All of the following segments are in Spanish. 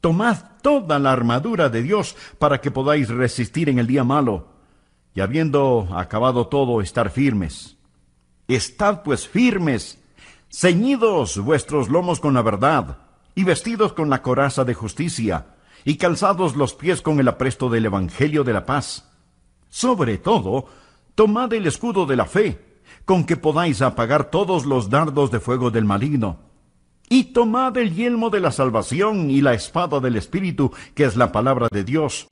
Tomad toda la armadura de Dios para que podáis resistir en el día malo y habiendo acabado todo, estar firmes. Estad pues firmes, ceñidos vuestros lomos con la verdad y vestidos con la coraza de justicia y calzados los pies con el apresto del Evangelio de la paz. Sobre todo, tomad el escudo de la fe, con que podáis apagar todos los dardos de fuego del maligno y tomad el yelmo de la salvación y la espada del Espíritu, que es la palabra de Dios,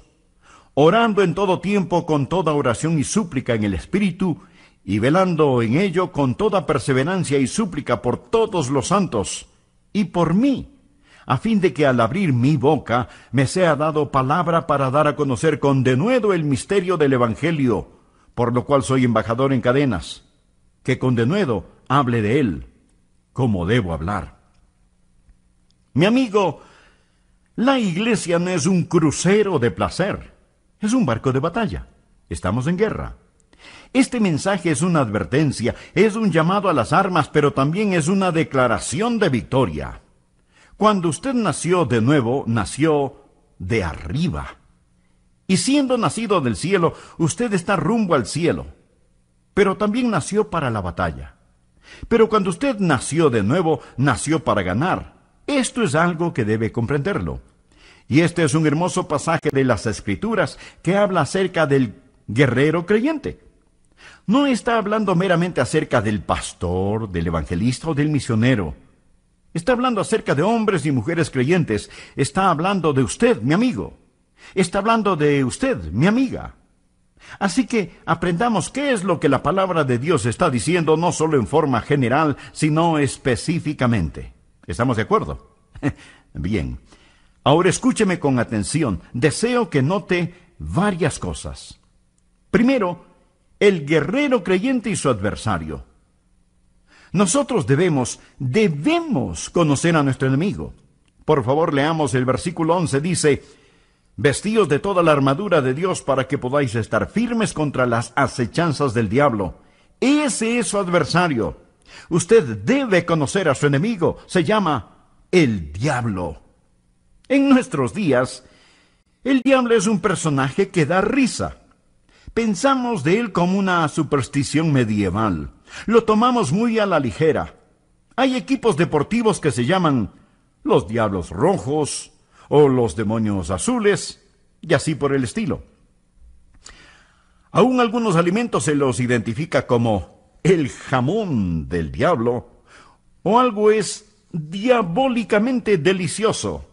orando en todo tiempo con toda oración y súplica en el Espíritu, y velando en ello con toda perseverancia y súplica por todos los santos, y por mí, a fin de que al abrir mi boca me sea dado palabra para dar a conocer con denuedo el misterio del Evangelio, por lo cual soy embajador en cadenas, que con denuedo hable de él, como debo hablar. Mi amigo, la iglesia no es un crucero de placer, es un barco de batalla. Estamos en guerra. Este mensaje es una advertencia, es un llamado a las armas, pero también es una declaración de victoria. Cuando usted nació de nuevo, nació de arriba. Y siendo nacido del cielo, usted está rumbo al cielo, pero también nació para la batalla. Pero cuando usted nació de nuevo, nació para ganar. Esto es algo que debe comprenderlo. Y este es un hermoso pasaje de las Escrituras que habla acerca del guerrero creyente. No está hablando meramente acerca del pastor, del evangelista o del misionero. Está hablando acerca de hombres y mujeres creyentes. Está hablando de usted, mi amigo. Está hablando de usted, mi amiga. Así que aprendamos qué es lo que la palabra de Dios está diciendo, no solo en forma general, sino específicamente. ¿Estamos de acuerdo? Bien. Ahora escúcheme con atención. Deseo que note varias cosas. Primero, el guerrero creyente y su adversario. Nosotros debemos, debemos conocer a nuestro enemigo. Por favor, leamos el versículo 11. Dice, Vestíos de toda la armadura de Dios para que podáis estar firmes contra las acechanzas del diablo. Ese es su adversario. Usted debe conocer a su enemigo. Se llama el diablo. En nuestros días, el diablo es un personaje que da risa. Pensamos de él como una superstición medieval. Lo tomamos muy a la ligera. Hay equipos deportivos que se llaman los diablos rojos o los demonios azules y así por el estilo. Aún algunos alimentos se los identifica como el jamón del diablo, o algo es diabólicamente delicioso.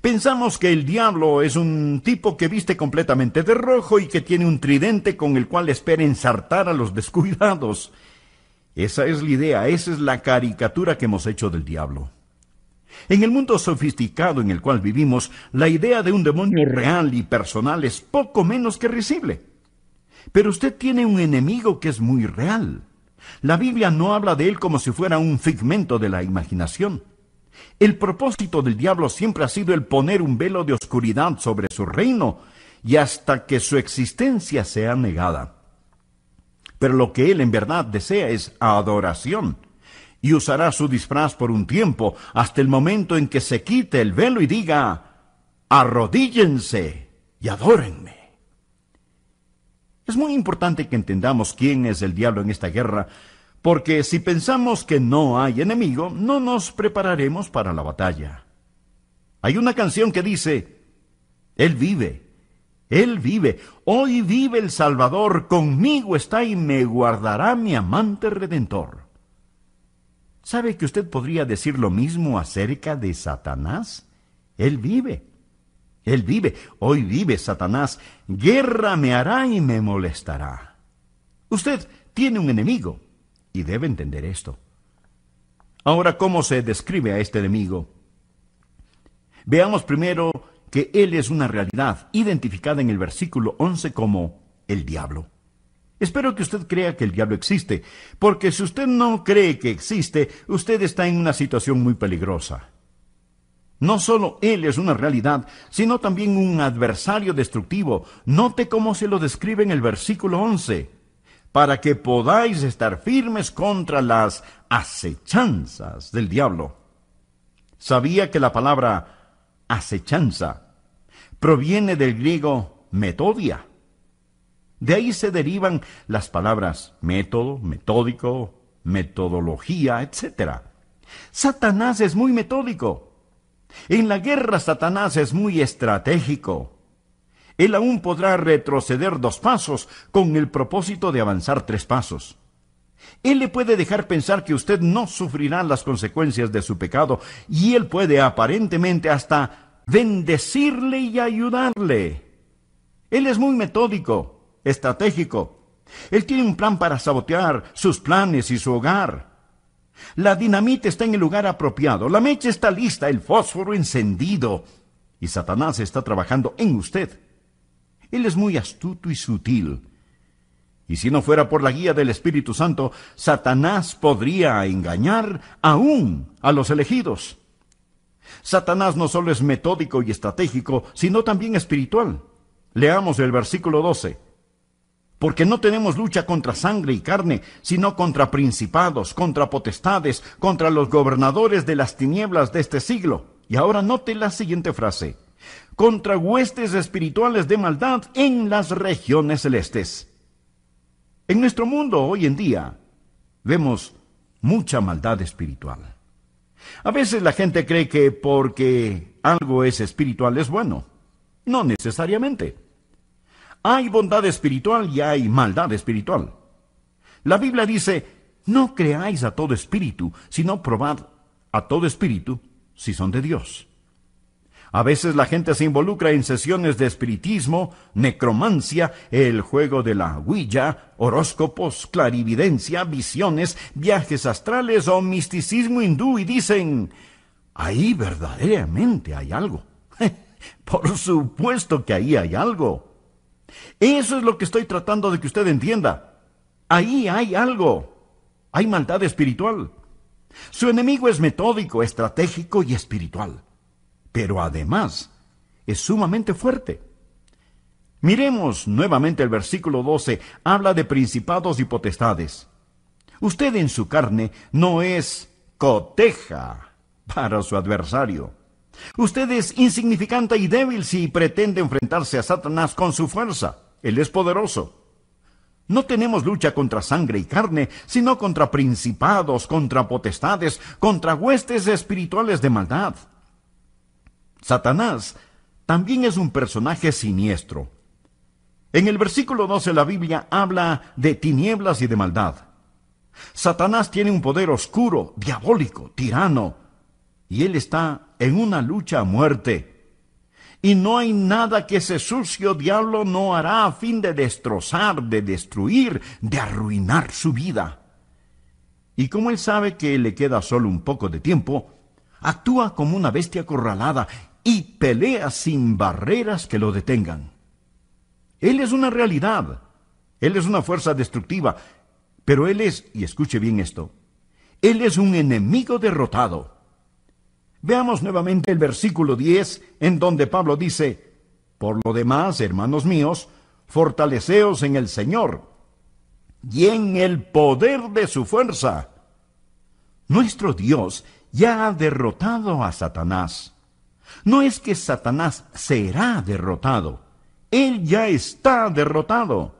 Pensamos que el diablo es un tipo que viste completamente de rojo y que tiene un tridente con el cual espera ensartar a los descuidados. Esa es la idea, esa es la caricatura que hemos hecho del diablo. En el mundo sofisticado en el cual vivimos, la idea de un demonio real y personal es poco menos que risible. Pero usted tiene un enemigo que es muy real. La Biblia no habla de él como si fuera un figmento de la imaginación. El propósito del diablo siempre ha sido el poner un velo de oscuridad sobre su reino y hasta que su existencia sea negada. Pero lo que él en verdad desea es adoración y usará su disfraz por un tiempo hasta el momento en que se quite el velo y diga, arrodíllense y adórenme. Es muy importante que entendamos quién es el diablo en esta guerra, porque si pensamos que no hay enemigo, no nos prepararemos para la batalla. Hay una canción que dice, Él vive, Él vive, hoy vive el Salvador, conmigo está y me guardará mi amante redentor. ¿Sabe que usted podría decir lo mismo acerca de Satanás? Él vive. Él vive, hoy vive Satanás. Guerra me hará y me molestará. Usted tiene un enemigo y debe entender esto. Ahora, ¿cómo se describe a este enemigo? Veamos primero que él es una realidad identificada en el versículo 11 como el diablo. Espero que usted crea que el diablo existe, porque si usted no cree que existe, usted está en una situación muy peligrosa. No solo Él es una realidad, sino también un adversario destructivo. Note cómo se lo describe en el versículo 11. Para que podáis estar firmes contra las acechanzas del diablo. Sabía que la palabra acechanza proviene del griego metodia. De ahí se derivan las palabras método, metódico, metodología, etc. Satanás es muy metódico en la guerra Satanás es muy estratégico. Él aún podrá retroceder dos pasos con el propósito de avanzar tres pasos. Él le puede dejar pensar que usted no sufrirá las consecuencias de su pecado y él puede aparentemente hasta bendecirle y ayudarle. Él es muy metódico, estratégico. Él tiene un plan para sabotear sus planes y su hogar. La dinamita está en el lugar apropiado, la mecha está lista, el fósforo encendido. Y Satanás está trabajando en usted. Él es muy astuto y sutil. Y si no fuera por la guía del Espíritu Santo, Satanás podría engañar aún a los elegidos. Satanás no solo es metódico y estratégico, sino también espiritual. Leamos el versículo 12 porque no tenemos lucha contra sangre y carne, sino contra principados, contra potestades, contra los gobernadores de las tinieblas de este siglo. Y ahora note la siguiente frase, contra huestes espirituales de maldad en las regiones celestes. En nuestro mundo hoy en día vemos mucha maldad espiritual. A veces la gente cree que porque algo es espiritual es bueno. No necesariamente. Hay bondad espiritual y hay maldad espiritual. La Biblia dice, no creáis a todo espíritu, sino probad a todo espíritu si son de Dios. A veces la gente se involucra en sesiones de espiritismo, necromancia, el juego de la huilla, horóscopos, clarividencia, visiones, viajes astrales o misticismo hindú y dicen, ahí verdaderamente hay algo. Por supuesto que ahí hay algo. Eso es lo que estoy tratando de que usted entienda. Ahí hay algo. Hay maldad espiritual. Su enemigo es metódico, estratégico y espiritual. Pero además es sumamente fuerte. Miremos nuevamente el versículo 12. Habla de principados y potestades. Usted en su carne no es coteja para su adversario. Usted es insignificante y débil si pretende enfrentarse a Satanás con su fuerza. Él es poderoso. No tenemos lucha contra sangre y carne, sino contra principados, contra potestades, contra huestes espirituales de maldad. Satanás también es un personaje siniestro. En el versículo 12 la Biblia habla de tinieblas y de maldad. Satanás tiene un poder oscuro, diabólico, tirano, y él está en una lucha a muerte. Y no hay nada que ese sucio diablo no hará a fin de destrozar, de destruir, de arruinar su vida. Y como él sabe que le queda solo un poco de tiempo, actúa como una bestia acorralada y pelea sin barreras que lo detengan. Él es una realidad, él es una fuerza destructiva, pero él es, y escuche bien esto, él es un enemigo derrotado. Veamos nuevamente el versículo 10 en donde Pablo dice, Por lo demás, hermanos míos, fortaleceos en el Señor y en el poder de su fuerza. Nuestro Dios ya ha derrotado a Satanás. No es que Satanás será derrotado, él ya está derrotado.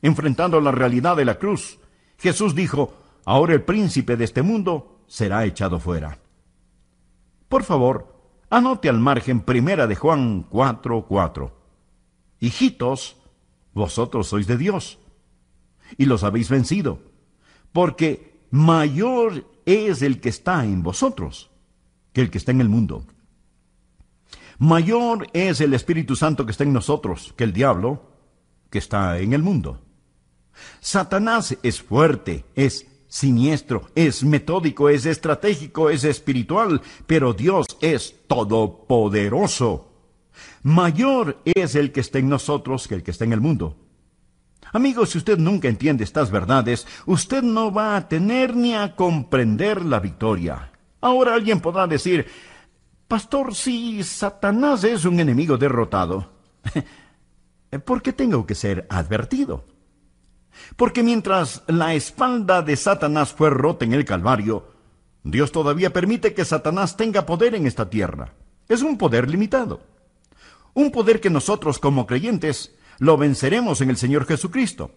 Enfrentando la realidad de la cruz, Jesús dijo, ahora el príncipe de este mundo será echado fuera. Por favor, anote al margen Primera de Juan 4:4. 4. Hijitos, vosotros sois de Dios y los habéis vencido, porque mayor es el que está en vosotros que el que está en el mundo. Mayor es el Espíritu Santo que está en nosotros que el diablo que está en el mundo. Satanás es fuerte, es siniestro, es metódico, es estratégico, es espiritual, pero Dios es todopoderoso. Mayor es el que está en nosotros que el que está en el mundo. Amigos, si usted nunca entiende estas verdades, usted no va a tener ni a comprender la victoria. Ahora alguien podrá decir, Pastor, si Satanás es un enemigo derrotado, ¿por qué tengo que ser advertido? Porque mientras la espalda de Satanás fue rota en el Calvario, Dios todavía permite que Satanás tenga poder en esta tierra. Es un poder limitado. Un poder que nosotros como creyentes lo venceremos en el Señor Jesucristo.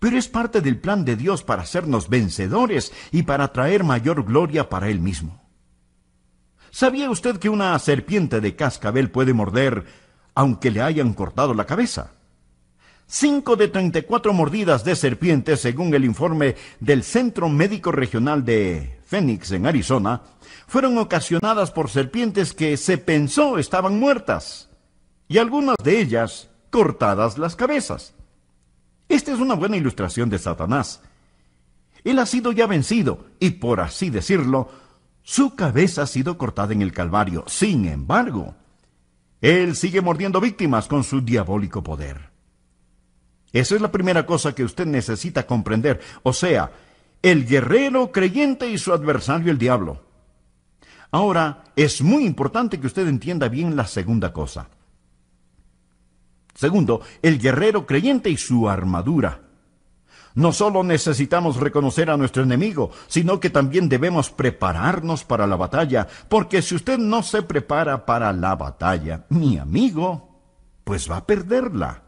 Pero es parte del plan de Dios para hacernos vencedores y para traer mayor gloria para Él mismo. ¿Sabía usted que una serpiente de cascabel puede morder aunque le hayan cortado la cabeza? 5 de 34 mordidas de serpientes, según el informe del Centro Médico Regional de Phoenix, en Arizona, fueron ocasionadas por serpientes que se pensó estaban muertas, y algunas de ellas cortadas las cabezas. Esta es una buena ilustración de Satanás. Él ha sido ya vencido, y por así decirlo, su cabeza ha sido cortada en el Calvario. Sin embargo, él sigue mordiendo víctimas con su diabólico poder. Esa es la primera cosa que usted necesita comprender. O sea, el guerrero creyente y su adversario el diablo. Ahora, es muy importante que usted entienda bien la segunda cosa. Segundo, el guerrero creyente y su armadura. No solo necesitamos reconocer a nuestro enemigo, sino que también debemos prepararnos para la batalla, porque si usted no se prepara para la batalla, mi amigo, pues va a perderla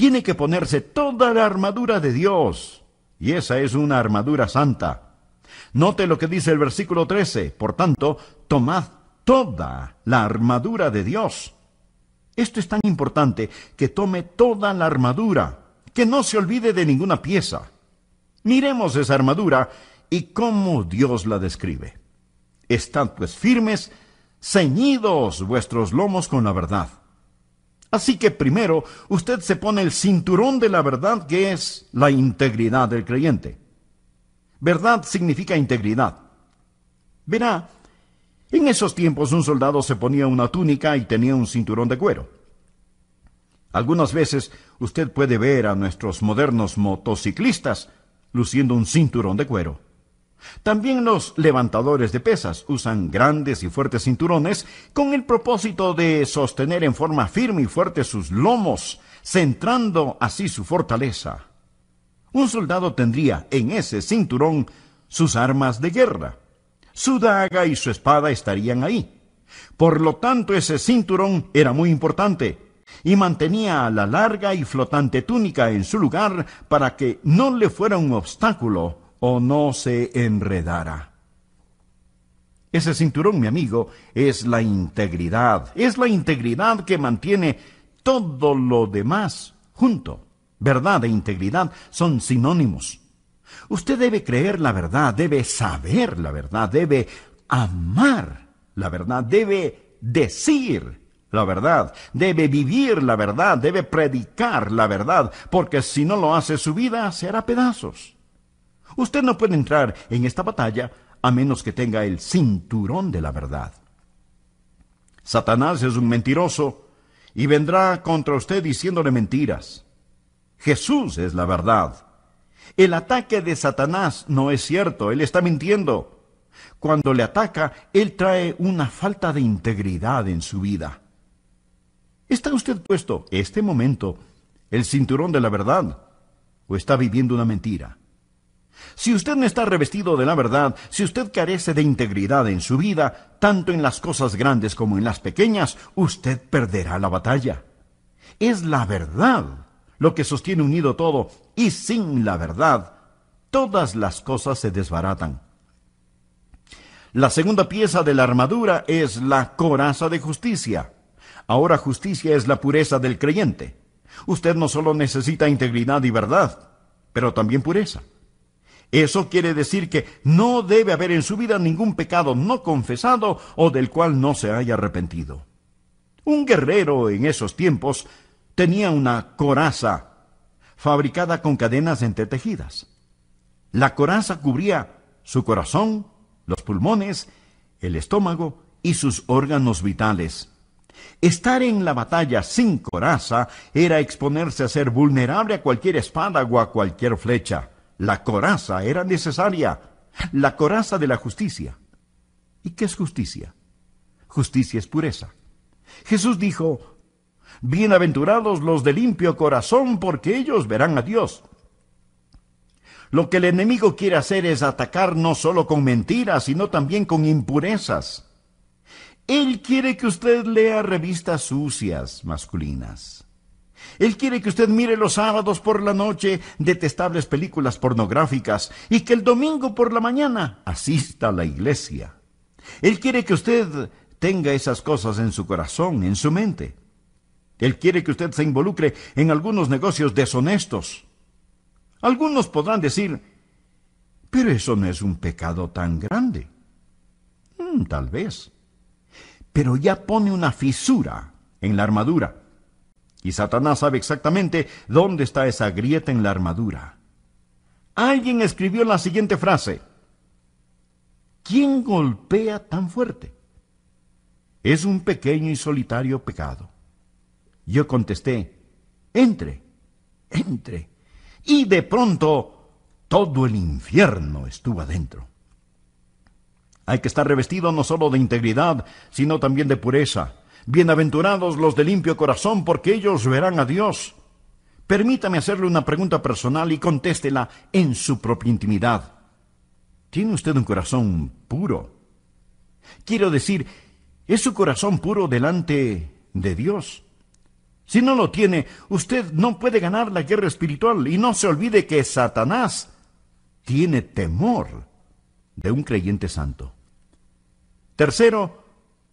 tiene que ponerse toda la armadura de Dios. Y esa es una armadura santa. Note lo que dice el versículo 13. Por tanto, tomad toda la armadura de Dios. Esto es tan importante que tome toda la armadura, que no se olvide de ninguna pieza. Miremos esa armadura y cómo Dios la describe. Estad pues firmes, ceñidos vuestros lomos con la verdad Así que primero usted se pone el cinturón de la verdad que es la integridad del creyente. Verdad significa integridad. Verá, en esos tiempos un soldado se ponía una túnica y tenía un cinturón de cuero. Algunas veces usted puede ver a nuestros modernos motociclistas luciendo un cinturón de cuero. También los levantadores de pesas usan grandes y fuertes cinturones con el propósito de sostener en forma firme y fuerte sus lomos, centrando así su fortaleza. Un soldado tendría en ese cinturón sus armas de guerra. Su daga y su espada estarían ahí. Por lo tanto, ese cinturón era muy importante y mantenía la larga y flotante túnica en su lugar para que no le fuera un obstáculo o no se enredará. Ese cinturón, mi amigo, es la integridad. Es la integridad que mantiene todo lo demás junto. Verdad e integridad son sinónimos. Usted debe creer la verdad, debe saber la verdad, debe amar la verdad, debe decir la verdad, debe vivir la verdad, debe predicar la verdad, porque si no lo hace su vida se hará pedazos. Usted no puede entrar en esta batalla a menos que tenga el cinturón de la verdad. Satanás es un mentiroso y vendrá contra usted diciéndole mentiras. Jesús es la verdad. El ataque de Satanás no es cierto, él está mintiendo. Cuando le ataca, él trae una falta de integridad en su vida. ¿Está usted puesto, este momento, el cinturón de la verdad? ¿O está viviendo una mentira? Si usted no está revestido de la verdad, si usted carece de integridad en su vida, tanto en las cosas grandes como en las pequeñas, usted perderá la batalla. Es la verdad lo que sostiene unido todo, y sin la verdad, todas las cosas se desbaratan. La segunda pieza de la armadura es la coraza de justicia. Ahora justicia es la pureza del creyente. Usted no solo necesita integridad y verdad, pero también pureza. Eso quiere decir que no debe haber en su vida ningún pecado no confesado o del cual no se haya arrepentido. Un guerrero en esos tiempos tenía una coraza fabricada con cadenas entretejidas. La coraza cubría su corazón, los pulmones, el estómago y sus órganos vitales. Estar en la batalla sin coraza era exponerse a ser vulnerable a cualquier espada o a cualquier flecha. La coraza era necesaria, la coraza de la justicia. ¿Y qué es justicia? Justicia es pureza. Jesús dijo, Bienaventurados los de limpio corazón, porque ellos verán a Dios. Lo que el enemigo quiere hacer es atacar no solo con mentiras, sino también con impurezas. Él quiere que usted lea revistas sucias masculinas. Él quiere que usted mire los sábados por la noche detestables películas pornográficas y que el domingo por la mañana asista a la iglesia. Él quiere que usted tenga esas cosas en su corazón, en su mente. Él quiere que usted se involucre en algunos negocios deshonestos. Algunos podrán decir, pero eso no es un pecado tan grande. Mm, tal vez. Pero ya pone una fisura en la armadura y Satanás sabe exactamente dónde está esa grieta en la armadura. Alguien escribió la siguiente frase. ¿Quién golpea tan fuerte? Es un pequeño y solitario pecado. Yo contesté, entre, entre. Y de pronto todo el infierno estuvo adentro. Hay que estar revestido no solo de integridad, sino también de pureza. Bienaventurados los de limpio corazón, porque ellos verán a Dios. Permítame hacerle una pregunta personal y contéstela en su propia intimidad. ¿Tiene usted un corazón puro? Quiero decir, ¿es su corazón puro delante de Dios? Si no lo tiene, usted no puede ganar la guerra espiritual y no se olvide que Satanás tiene temor de un creyente santo. Tercero,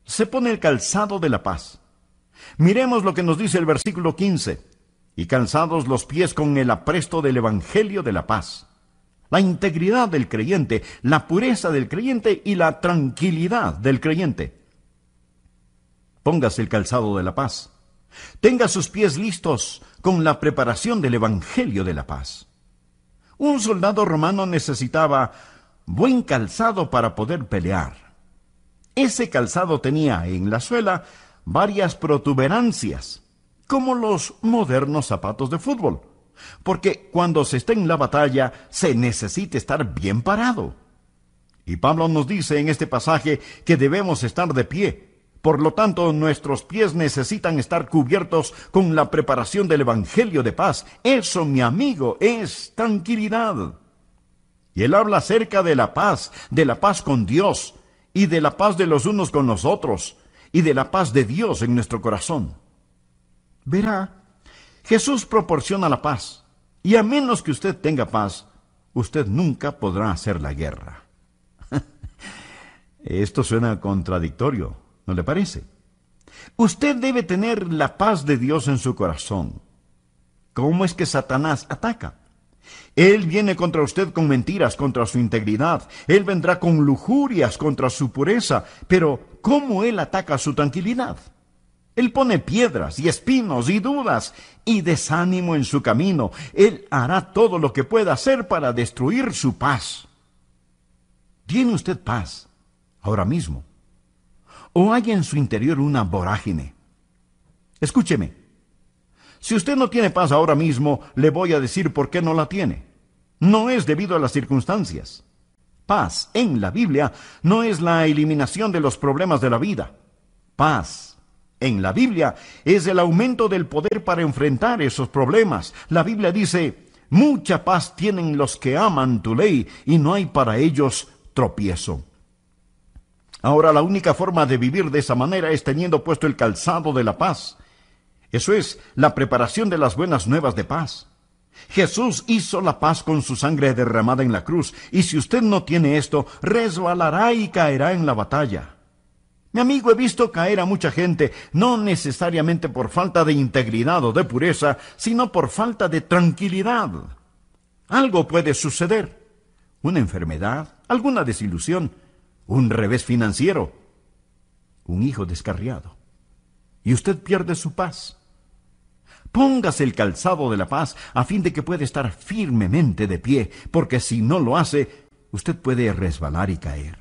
se pone el calzado de la paz. Miremos lo que nos dice el versículo 15. Y calzados los pies con el apresto del Evangelio de la paz. La integridad del creyente, la pureza del creyente y la tranquilidad del creyente. Póngase el calzado de la paz. Tenga sus pies listos con la preparación del Evangelio de la paz. Un soldado romano necesitaba buen calzado para poder pelear ese calzado tenía en la suela varias protuberancias, como los modernos zapatos de fútbol, porque cuando se está en la batalla se necesita estar bien parado. Y Pablo nos dice en este pasaje que debemos estar de pie. Por lo tanto, nuestros pies necesitan estar cubiertos con la preparación del Evangelio de paz. Eso, mi amigo, es tranquilidad. Y él habla acerca de la paz, de la paz con Dios, y de la paz de los unos con los otros y de la paz de Dios en nuestro corazón. Verá, Jesús proporciona la paz y a menos que usted tenga paz, usted nunca podrá hacer la guerra. Esto suena contradictorio, ¿no le parece? Usted debe tener la paz de Dios en su corazón. ¿Cómo es que Satanás ataca? Él viene contra usted con mentiras, contra su integridad. Él vendrá con lujurias, contra su pureza. Pero, ¿cómo Él ataca su tranquilidad? Él pone piedras y espinos y dudas y desánimo en su camino. Él hará todo lo que pueda hacer para destruir su paz. ¿Tiene usted paz ahora mismo? ¿O hay en su interior una vorágine? Escúcheme, si usted no tiene paz ahora mismo, le voy a decir por qué no la tiene. No es debido a las circunstancias. Paz en la Biblia no es la eliminación de los problemas de la vida. Paz en la Biblia es el aumento del poder para enfrentar esos problemas. La Biblia dice, mucha paz tienen los que aman tu ley y no hay para ellos tropiezo. Ahora la única forma de vivir de esa manera es teniendo puesto el calzado de la paz eso es la preparación de las buenas nuevas de paz. Jesús hizo la paz con su sangre derramada en la cruz, y si usted no tiene esto, resbalará y caerá en la batalla. Mi amigo, he visto caer a mucha gente, no necesariamente por falta de integridad o de pureza, sino por falta de tranquilidad. Algo puede suceder. Una enfermedad, alguna desilusión, un revés financiero, un hijo descarriado y usted pierde su paz. Póngase el calzado de la paz a fin de que pueda estar firmemente de pie, porque si no lo hace, usted puede resbalar y caer.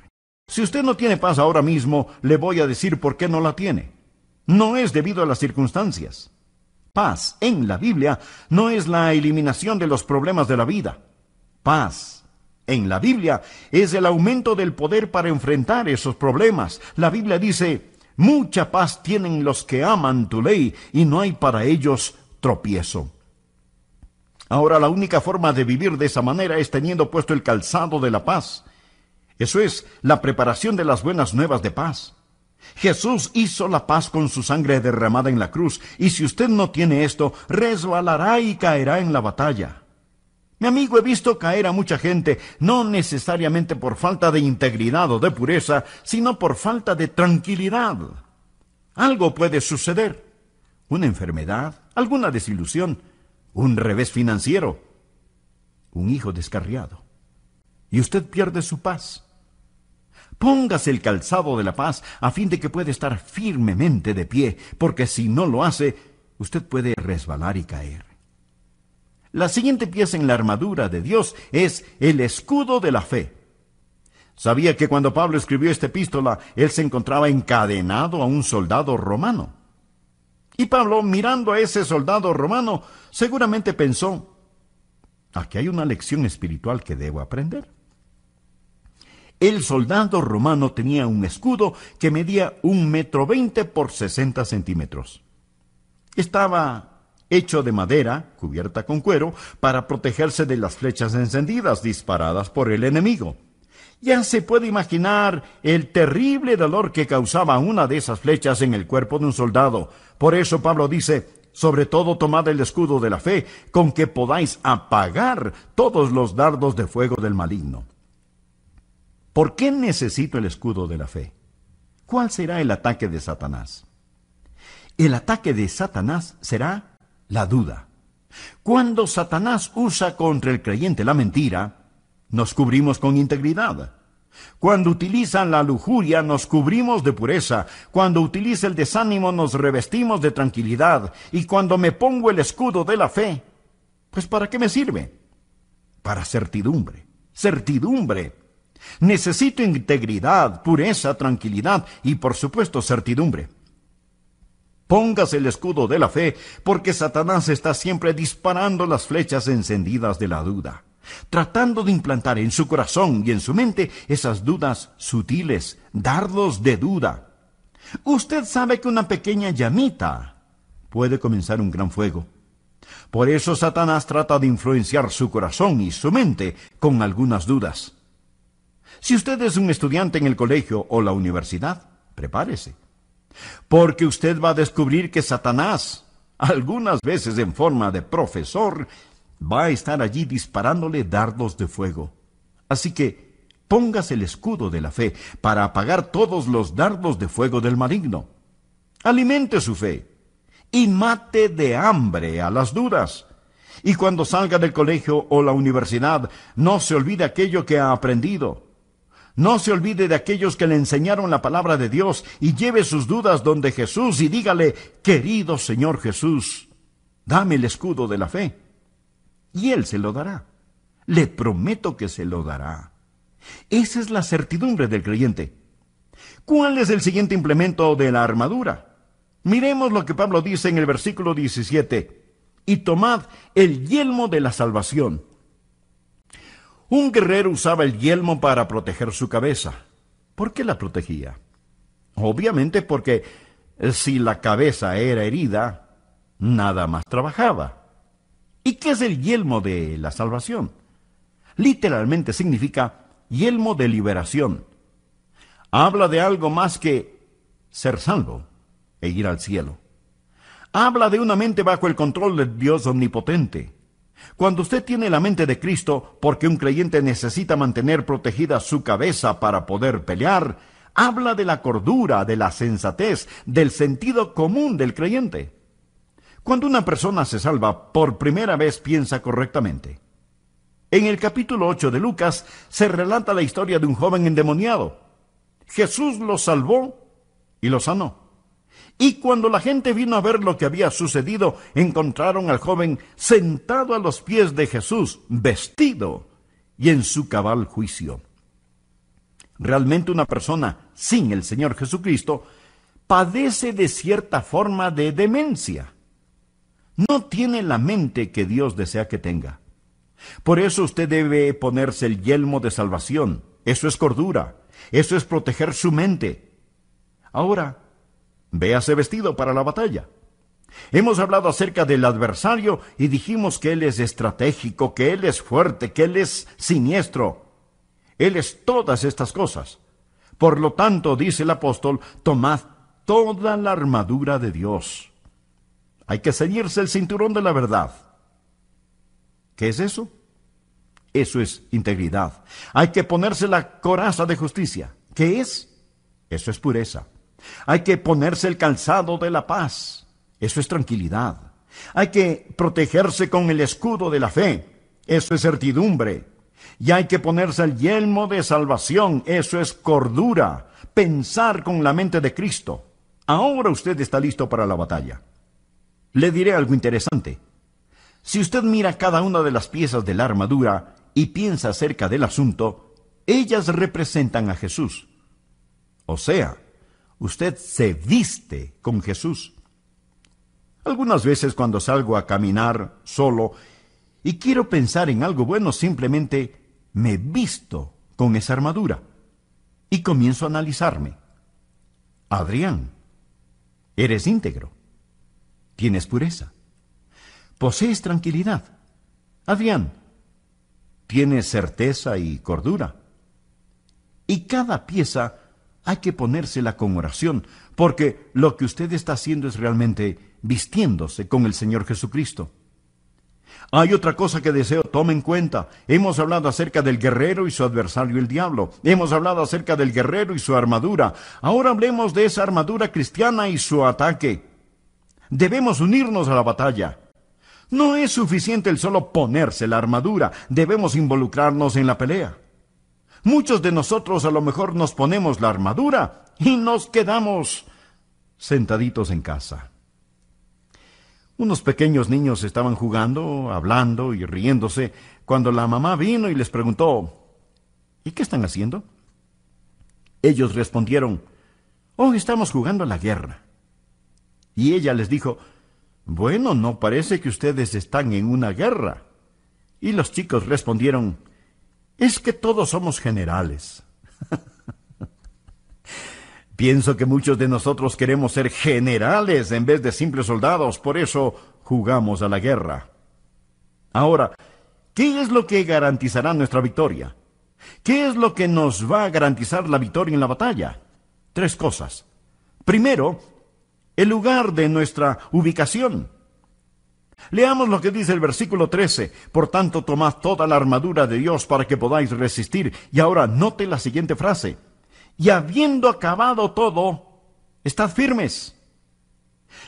Si usted no tiene paz ahora mismo, le voy a decir por qué no la tiene. No es debido a las circunstancias. Paz en la Biblia no es la eliminación de los problemas de la vida. Paz en la Biblia es el aumento del poder para enfrentar esos problemas. La Biblia dice, Mucha paz tienen los que aman tu ley y no hay para ellos tropiezo. Ahora la única forma de vivir de esa manera es teniendo puesto el calzado de la paz. Eso es la preparación de las buenas nuevas de paz. Jesús hizo la paz con su sangre derramada en la cruz, y si usted no tiene esto, resbalará y caerá en la batalla. Mi amigo, he visto caer a mucha gente, no necesariamente por falta de integridad o de pureza, sino por falta de tranquilidad. Algo puede suceder. Una enfermedad, alguna desilusión, un revés financiero, un hijo descarriado. Y usted pierde su paz. Póngase el calzado de la paz a fin de que pueda estar firmemente de pie, porque si no lo hace, usted puede resbalar y caer. La siguiente pieza en la armadura de Dios es el escudo de la fe. Sabía que cuando Pablo escribió esta epístola, él se encontraba encadenado a un soldado romano. Y Pablo, mirando a ese soldado romano, seguramente pensó, aquí hay una lección espiritual que debo aprender. El soldado romano tenía un escudo que medía un metro veinte por sesenta centímetros. Estaba hecho de madera, cubierta con cuero, para protegerse de las flechas encendidas disparadas por el enemigo. Ya se puede imaginar el terrible dolor que causaba una de esas flechas en el cuerpo de un soldado. Por eso Pablo dice, sobre todo tomad el escudo de la fe, con que podáis apagar todos los dardos de fuego del maligno. ¿Por qué necesito el escudo de la fe? ¿Cuál será el ataque de Satanás? El ataque de Satanás será la duda. Cuando Satanás usa contra el creyente la mentira, nos cubrimos con integridad. Cuando utilizan la lujuria, nos cubrimos de pureza. Cuando utiliza el desánimo, nos revestimos de tranquilidad. Y cuando me pongo el escudo de la fe, pues ¿para qué me sirve? Para certidumbre, certidumbre. Necesito integridad, pureza, tranquilidad y por supuesto certidumbre. Póngase el escudo de la fe, porque Satanás está siempre disparando las flechas encendidas de la duda, tratando de implantar en su corazón y en su mente esas dudas sutiles, dardos de duda. Usted sabe que una pequeña llamita puede comenzar un gran fuego. Por eso Satanás trata de influenciar su corazón y su mente con algunas dudas. Si usted es un estudiante en el colegio o la universidad, prepárese porque usted va a descubrir que Satanás, algunas veces en forma de profesor, va a estar allí disparándole dardos de fuego. Así que póngase el escudo de la fe para apagar todos los dardos de fuego del maligno. Alimente su fe y mate de hambre a las dudas. Y cuando salga del colegio o la universidad, no se olvide aquello que ha aprendido. No se olvide de aquellos que le enseñaron la palabra de Dios y lleve sus dudas donde Jesús y dígale, querido Señor Jesús, dame el escudo de la fe. Y Él se lo dará. Le prometo que se lo dará. Esa es la certidumbre del creyente. ¿Cuál es el siguiente implemento de la armadura? Miremos lo que Pablo dice en el versículo 17. Y tomad el yelmo de la salvación un guerrero usaba el yelmo para proteger su cabeza. ¿Por qué la protegía? Obviamente porque eh, si la cabeza era herida, nada más trabajaba. ¿Y qué es el yelmo de la salvación? Literalmente significa yelmo de liberación. Habla de algo más que ser salvo e ir al cielo. Habla de una mente bajo el control del Dios omnipotente cuando usted tiene la mente de Cristo, porque un creyente necesita mantener protegida su cabeza para poder pelear, habla de la cordura, de la sensatez, del sentido común del creyente. Cuando una persona se salva, por primera vez piensa correctamente. En el capítulo 8 de Lucas se relata la historia de un joven endemoniado. Jesús lo salvó y lo sanó. Y cuando la gente vino a ver lo que había sucedido, encontraron al joven sentado a los pies de Jesús, vestido y en su cabal juicio. Realmente una persona sin el Señor Jesucristo padece de cierta forma de demencia. No tiene la mente que Dios desea que tenga. Por eso usted debe ponerse el yelmo de salvación. Eso es cordura. Eso es proteger su mente. Ahora, véase vestido para la batalla. Hemos hablado acerca del adversario y dijimos que él es estratégico, que él es fuerte, que él es siniestro. Él es todas estas cosas. Por lo tanto, dice el apóstol, tomad toda la armadura de Dios. Hay que ceñirse el cinturón de la verdad. ¿Qué es eso? Eso es integridad. Hay que ponerse la coraza de justicia. ¿Qué es? Eso es pureza. Hay que ponerse el calzado de la paz. Eso es tranquilidad. Hay que protegerse con el escudo de la fe. Eso es certidumbre. Y hay que ponerse el yelmo de salvación. Eso es cordura. Pensar con la mente de Cristo. Ahora usted está listo para la batalla. Le diré algo interesante. Si usted mira cada una de las piezas de la armadura y piensa acerca del asunto, ellas representan a Jesús. O sea, usted se viste con Jesús. Algunas veces cuando salgo a caminar solo y quiero pensar en algo bueno, simplemente me visto con esa armadura y comienzo a analizarme. Adrián, eres íntegro, tienes pureza, posees tranquilidad. Adrián, tienes certeza y cordura. Y cada pieza hay que ponérsela con oración, porque lo que usted está haciendo es realmente vistiéndose con el Señor Jesucristo. Hay otra cosa que deseo tome en cuenta. Hemos hablado acerca del guerrero y su adversario el diablo. Hemos hablado acerca del guerrero y su armadura. Ahora hablemos de esa armadura cristiana y su ataque. Debemos unirnos a la batalla. No es suficiente el solo ponerse la armadura. Debemos involucrarnos en la pelea. Muchos de nosotros a lo mejor nos ponemos la armadura y nos quedamos sentaditos en casa. Unos pequeños niños estaban jugando, hablando y riéndose cuando la mamá vino y les preguntó, ¿y qué están haciendo? Ellos respondieron, oh, estamos jugando a la guerra. Y ella les dijo, bueno, no parece que ustedes están en una guerra. Y los chicos respondieron, es que todos somos generales. Pienso que muchos de nosotros queremos ser generales en vez de simples soldados, por eso jugamos a la guerra. Ahora, ¿qué es lo que garantizará nuestra victoria? ¿Qué es lo que nos va a garantizar la victoria en la batalla? Tres cosas. Primero, el lugar de nuestra ubicación. Leamos lo que dice el versículo 13. Por tanto, tomad toda la armadura de Dios para que podáis resistir. Y ahora note la siguiente frase. Y habiendo acabado todo, estad firmes.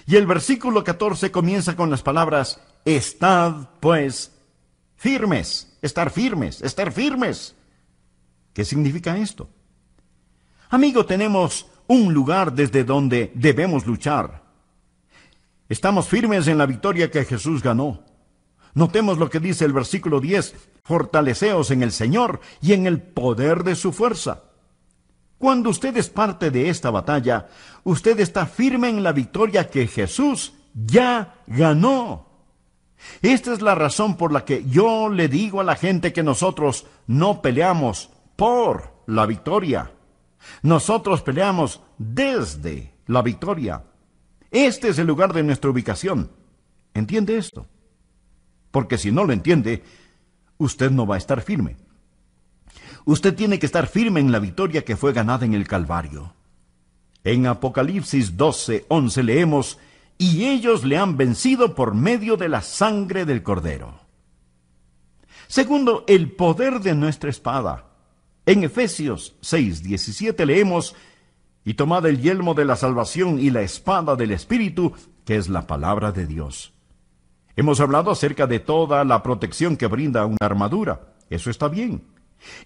Y el versículo 14 comienza con las palabras, estad pues firmes, estar firmes, estar firmes. ¿Qué significa esto? Amigo, tenemos un lugar desde donde debemos luchar. Estamos firmes en la victoria que Jesús ganó. Notemos lo que dice el versículo 10, fortaleceos en el Señor y en el poder de su fuerza. Cuando usted es parte de esta batalla, usted está firme en la victoria que Jesús ya ganó. Esta es la razón por la que yo le digo a la gente que nosotros no peleamos por la victoria. Nosotros peleamos desde la victoria. Este es el lugar de nuestra ubicación. ¿Entiende esto? Porque si no lo entiende, usted no va a estar firme. Usted tiene que estar firme en la victoria que fue ganada en el Calvario. En Apocalipsis 12, 11 leemos, y ellos le han vencido por medio de la sangre del cordero. Segundo, el poder de nuestra espada. En Efesios 6, 17 leemos, y tomad el yelmo de la salvación y la espada del Espíritu, que es la palabra de Dios. Hemos hablado acerca de toda la protección que brinda una armadura. Eso está bien.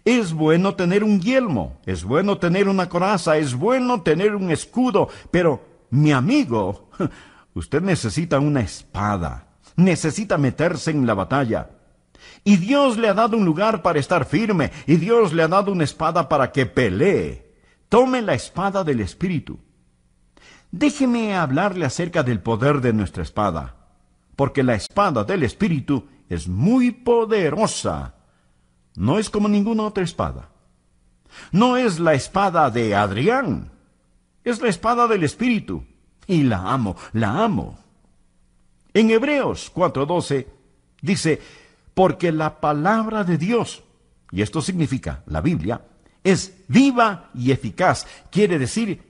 Es bueno tener un yelmo, es bueno tener una coraza, es bueno tener un escudo, pero, mi amigo, usted necesita una espada, necesita meterse en la batalla. Y Dios le ha dado un lugar para estar firme, y Dios le ha dado una espada para que pelee. Tome la espada del Espíritu. Déjeme hablarle acerca del poder de nuestra espada, porque la espada del Espíritu es muy poderosa. No es como ninguna otra espada. No es la espada de Adrián, es la espada del Espíritu. Y la amo, la amo. En Hebreos 4:12 dice, porque la palabra de Dios, y esto significa la Biblia, es viva y eficaz, quiere decir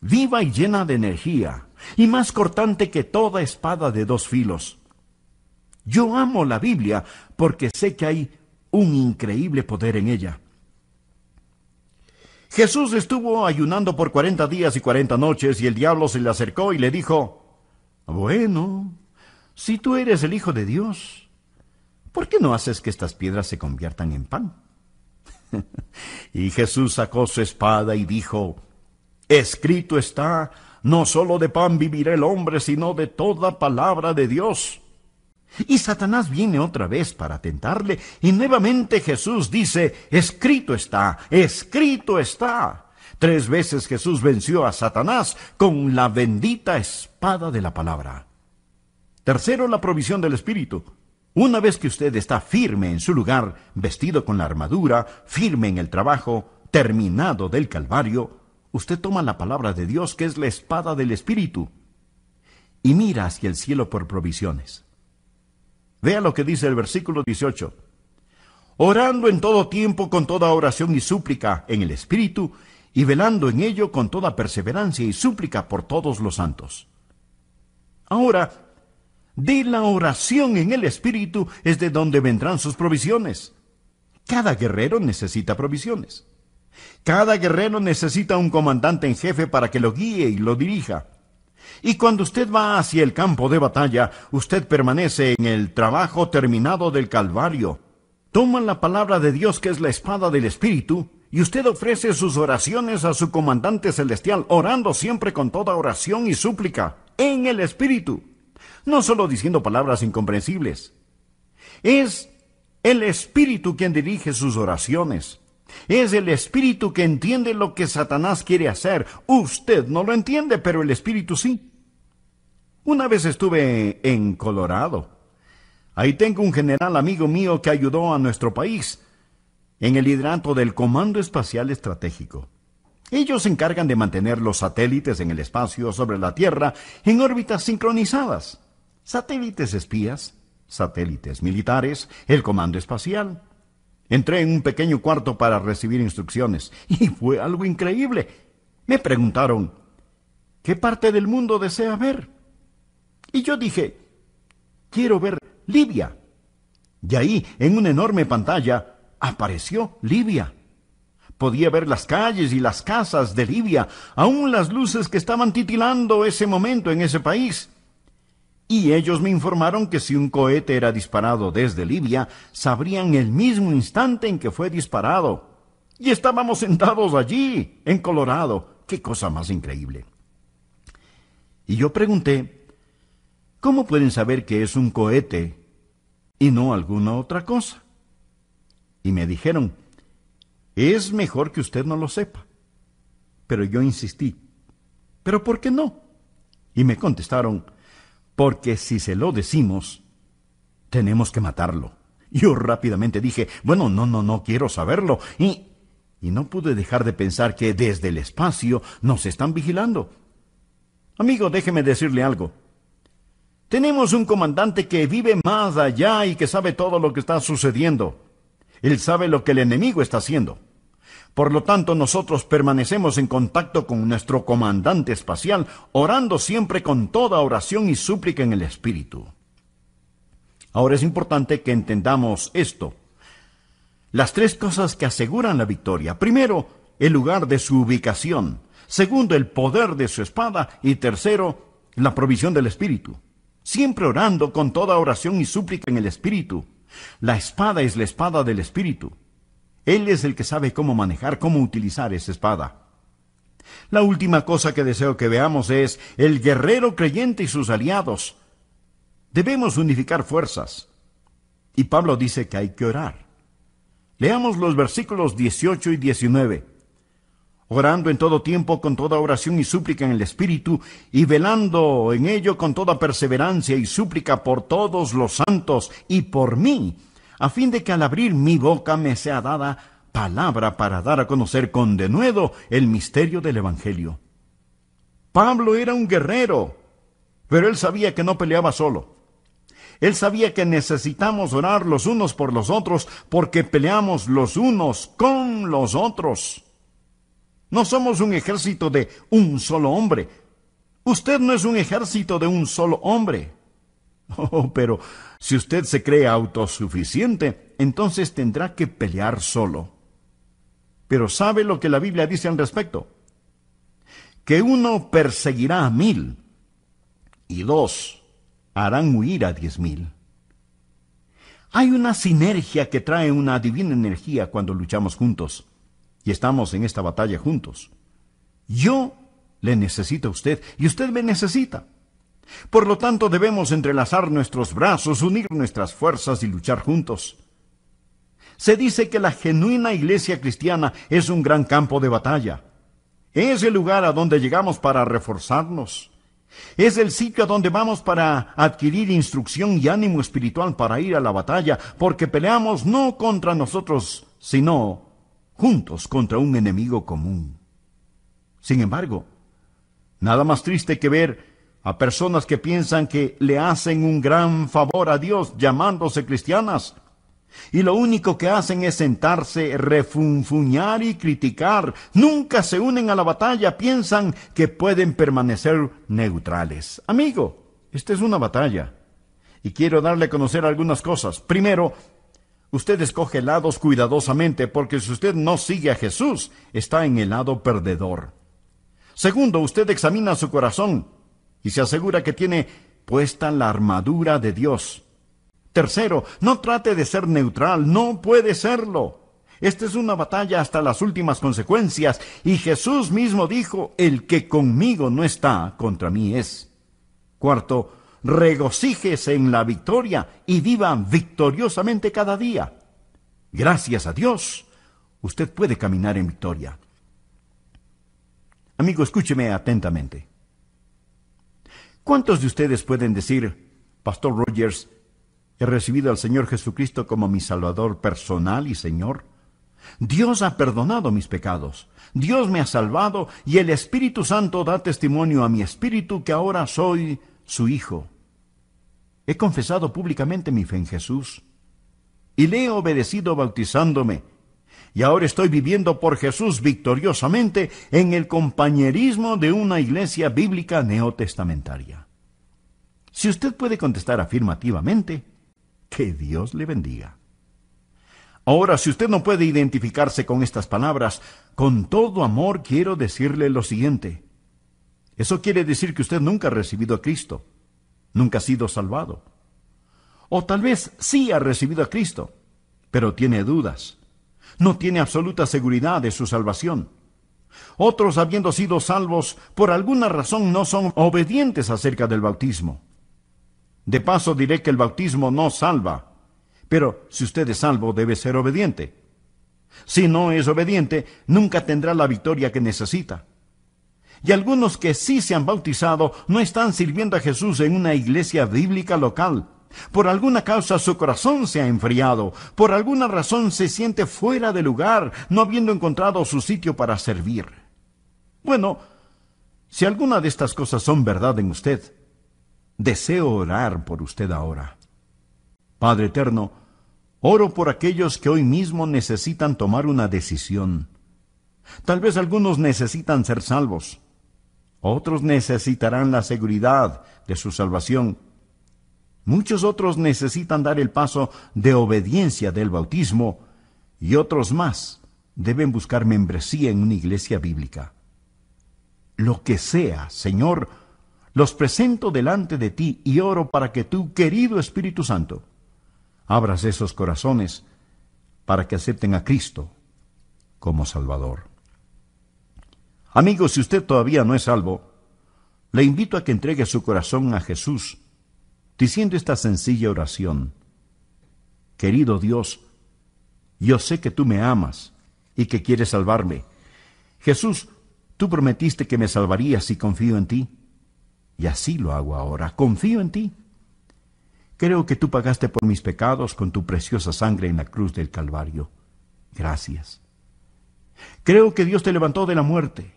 viva y llena de energía, y más cortante que toda espada de dos filos. Yo amo la Biblia porque sé que hay un increíble poder en ella. Jesús estuvo ayunando por cuarenta días y cuarenta noches y el diablo se le acercó y le dijo, Bueno, si tú eres el Hijo de Dios, ¿por qué no haces que estas piedras se conviertan en pan? y Jesús sacó su espada y dijo, escrito está, no sólo de pan vivirá el hombre, sino de toda palabra de Dios. Y Satanás viene otra vez para tentarle, y nuevamente Jesús dice, escrito está, escrito está. Tres veces Jesús venció a Satanás con la bendita espada de la palabra. Tercero, la provisión del Espíritu. Una vez que usted está firme en su lugar, vestido con la armadura, firme en el trabajo, terminado del Calvario, usted toma la palabra de Dios que es la espada del Espíritu y mira hacia el cielo por provisiones. Vea lo que dice el versículo 18. Orando en todo tiempo con toda oración y súplica en el Espíritu y velando en ello con toda perseverancia y súplica por todos los santos. Ahora, de la oración en el Espíritu es de donde vendrán sus provisiones. Cada guerrero necesita provisiones. Cada guerrero necesita un comandante en jefe para que lo guíe y lo dirija. Y cuando usted va hacia el campo de batalla, usted permanece en el trabajo terminado del Calvario. Toma la palabra de Dios que es la espada del Espíritu y usted ofrece sus oraciones a su comandante celestial, orando siempre con toda oración y súplica en el Espíritu no solo diciendo palabras incomprensibles. Es el Espíritu quien dirige sus oraciones. Es el Espíritu que entiende lo que Satanás quiere hacer. Usted no lo entiende, pero el Espíritu sí. Una vez estuve en Colorado. Ahí tengo un general amigo mío que ayudó a nuestro país en el liderato del Comando Espacial Estratégico. Ellos se encargan de mantener los satélites en el espacio sobre la Tierra en órbitas sincronizadas. Satélites espías, satélites militares, el comando espacial. Entré en un pequeño cuarto para recibir instrucciones y fue algo increíble. Me preguntaron, ¿qué parte del mundo desea ver? Y yo dije, quiero ver Libia. Y ahí, en una enorme pantalla, apareció Libia. Podía ver las calles y las casas de Libia, aún las luces que estaban titilando ese momento en ese país. Y ellos me informaron que si un cohete era disparado desde Libia, sabrían el mismo instante en que fue disparado. Y estábamos sentados allí, en Colorado. Qué cosa más increíble. Y yo pregunté, ¿cómo pueden saber que es un cohete y no alguna otra cosa? Y me dijeron, es mejor que usted no lo sepa. Pero yo insistí, ¿pero por qué no? Y me contestaron, porque si se lo decimos, tenemos que matarlo. Yo rápidamente dije, bueno, no, no, no quiero saberlo. Y, y no pude dejar de pensar que desde el espacio nos están vigilando. Amigo, déjeme decirle algo. Tenemos un comandante que vive más allá y que sabe todo lo que está sucediendo. Él sabe lo que el enemigo está haciendo. Por lo tanto, nosotros permanecemos en contacto con nuestro comandante espacial, orando siempre con toda oración y súplica en el Espíritu. Ahora es importante que entendamos esto. Las tres cosas que aseguran la victoria. Primero, el lugar de su ubicación. Segundo, el poder de su espada. Y tercero, la provisión del Espíritu. Siempre orando con toda oración y súplica en el Espíritu. La espada es la espada del Espíritu. Él es el que sabe cómo manejar, cómo utilizar esa espada. La última cosa que deseo que veamos es el guerrero creyente y sus aliados. Debemos unificar fuerzas. Y Pablo dice que hay que orar. Leamos los versículos 18 y 19. Orando en todo tiempo con toda oración y súplica en el Espíritu, y velando en ello con toda perseverancia y súplica por todos los santos y por mí, a fin de que al abrir mi boca me sea dada palabra para dar a conocer con denuedo el misterio del Evangelio. Pablo era un guerrero, pero él sabía que no peleaba solo. Él sabía que necesitamos orar los unos por los otros porque peleamos los unos con los otros. No somos un ejército de un solo hombre. Usted no es un ejército de un solo hombre. Oh, pero si usted se cree autosuficiente, entonces tendrá que pelear solo. Pero ¿sabe lo que la Biblia dice al respecto? Que uno perseguirá a mil y dos harán huir a diez mil. Hay una sinergia que trae una divina energía cuando luchamos juntos y estamos en esta batalla juntos. Yo le necesito a usted y usted me necesita. Por lo tanto, debemos entrelazar nuestros brazos, unir nuestras fuerzas y luchar juntos. Se dice que la genuina iglesia cristiana es un gran campo de batalla. Es el lugar a donde llegamos para reforzarnos. Es el sitio a donde vamos para adquirir instrucción y ánimo espiritual para ir a la batalla, porque peleamos no contra nosotros, sino juntos contra un enemigo común. Sin embargo, nada más triste que ver a personas que piensan que le hacen un gran favor a Dios llamándose cristianas. Y lo único que hacen es sentarse, refunfuñar y criticar. Nunca se unen a la batalla, piensan que pueden permanecer neutrales. Amigo, esta es una batalla. Y quiero darle a conocer algunas cosas. Primero, usted escoge lados cuidadosamente porque si usted no sigue a Jesús, está en el lado perdedor. Segundo, usted examina su corazón y se asegura que tiene puesta la armadura de Dios. Tercero, no trate de ser neutral, no puede serlo. Esta es una batalla hasta las últimas consecuencias, y Jesús mismo dijo, el que conmigo no está, contra mí es. Cuarto, regocíjese en la victoria y viva victoriosamente cada día. Gracias a Dios, usted puede caminar en victoria. Amigo, escúcheme atentamente. ¿Cuántos de ustedes pueden decir, Pastor Rogers, he recibido al Señor Jesucristo como mi Salvador personal y Señor? Dios ha perdonado mis pecados, Dios me ha salvado y el Espíritu Santo da testimonio a mi espíritu que ahora soy su Hijo. He confesado públicamente mi fe en Jesús y le he obedecido bautizándome y ahora estoy viviendo por Jesús victoriosamente en el compañerismo de una iglesia bíblica neotestamentaria. Si usted puede contestar afirmativamente, que Dios le bendiga. Ahora, si usted no puede identificarse con estas palabras, con todo amor quiero decirle lo siguiente. Eso quiere decir que usted nunca ha recibido a Cristo, nunca ha sido salvado. O tal vez sí ha recibido a Cristo, pero tiene dudas no tiene absoluta seguridad de su salvación. Otros, habiendo sido salvos, por alguna razón no son obedientes acerca del bautismo. De paso diré que el bautismo no salva, pero si usted es salvo debe ser obediente. Si no es obediente, nunca tendrá la victoria que necesita. Y algunos que sí se han bautizado no están sirviendo a Jesús en una iglesia bíblica local, por alguna causa su corazón se ha enfriado, por alguna razón se siente fuera de lugar, no habiendo encontrado su sitio para servir. Bueno, si alguna de estas cosas son verdad en usted, deseo orar por usted ahora. Padre Eterno, oro por aquellos que hoy mismo necesitan tomar una decisión. Tal vez algunos necesitan ser salvos, otros necesitarán la seguridad de su salvación Muchos otros necesitan dar el paso de obediencia del bautismo y otros más deben buscar membresía en una iglesia bíblica. Lo que sea, Señor, los presento delante de ti y oro para que tú, querido Espíritu Santo, abras esos corazones para que acepten a Cristo como Salvador. Amigos, si usted todavía no es salvo, le invito a que entregue su corazón a Jesús diciendo esta sencilla oración. Querido Dios, yo sé que tú me amas y que quieres salvarme. Jesús, tú prometiste que me salvarías y confío en ti. Y así lo hago ahora. Confío en ti. Creo que tú pagaste por mis pecados con tu preciosa sangre en la cruz del Calvario. Gracias. Creo que Dios te levantó de la muerte.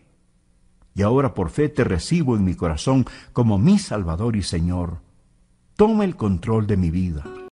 Y ahora por fe te recibo en mi corazón como mi Salvador y Señor toma el control de mi vida.